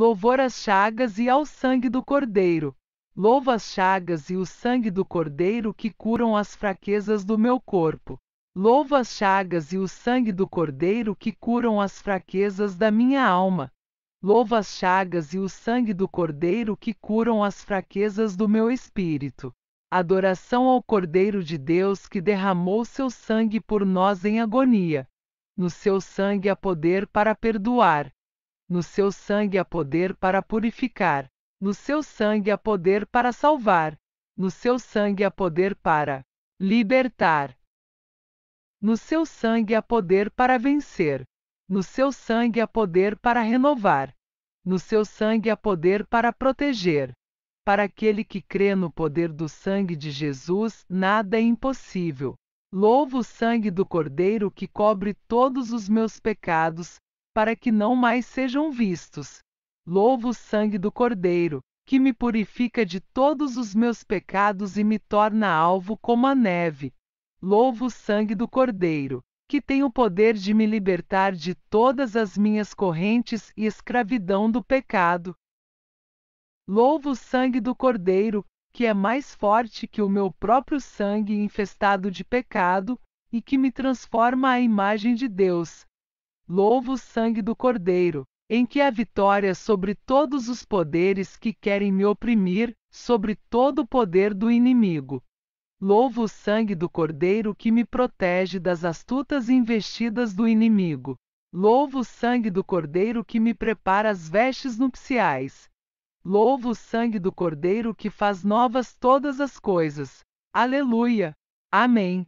Louvor às chagas e ao sangue do Cordeiro. Louva as chagas e o sangue do Cordeiro que curam as fraquezas do meu corpo. Louva as chagas e o sangue do Cordeiro que curam as fraquezas da minha alma. Louva as chagas e o sangue do Cordeiro que curam as fraquezas do meu espírito. Adoração ao Cordeiro de Deus que derramou seu sangue por nós em agonia. No seu sangue há poder para perdoar no seu sangue há poder para purificar. No seu sangue há poder para salvar. No seu sangue há poder para libertar. No seu sangue há poder para vencer. No seu sangue há poder para renovar. No seu sangue há poder para proteger. Para aquele que crê no poder do sangue de Jesus, nada é impossível. Louvo o sangue do Cordeiro que cobre todos os meus pecados, para que não mais sejam vistos. Louvo o sangue do Cordeiro, que me purifica de todos os meus pecados e me torna alvo como a neve. Louvo o sangue do Cordeiro, que tem o poder de me libertar de todas as minhas correntes e escravidão do pecado. Louvo o sangue do Cordeiro, que é mais forte que o meu próprio sangue infestado de pecado, e que me transforma à imagem de Deus louvo o sangue do Cordeiro, em que há vitória sobre todos os poderes que querem me oprimir, sobre todo o poder do inimigo. Louvo o sangue do Cordeiro que me protege das astutas investidas do inimigo. Louvo o sangue do Cordeiro que me prepara as vestes nupciais. Louvo o sangue do Cordeiro que faz novas todas as coisas. Aleluia! Amém.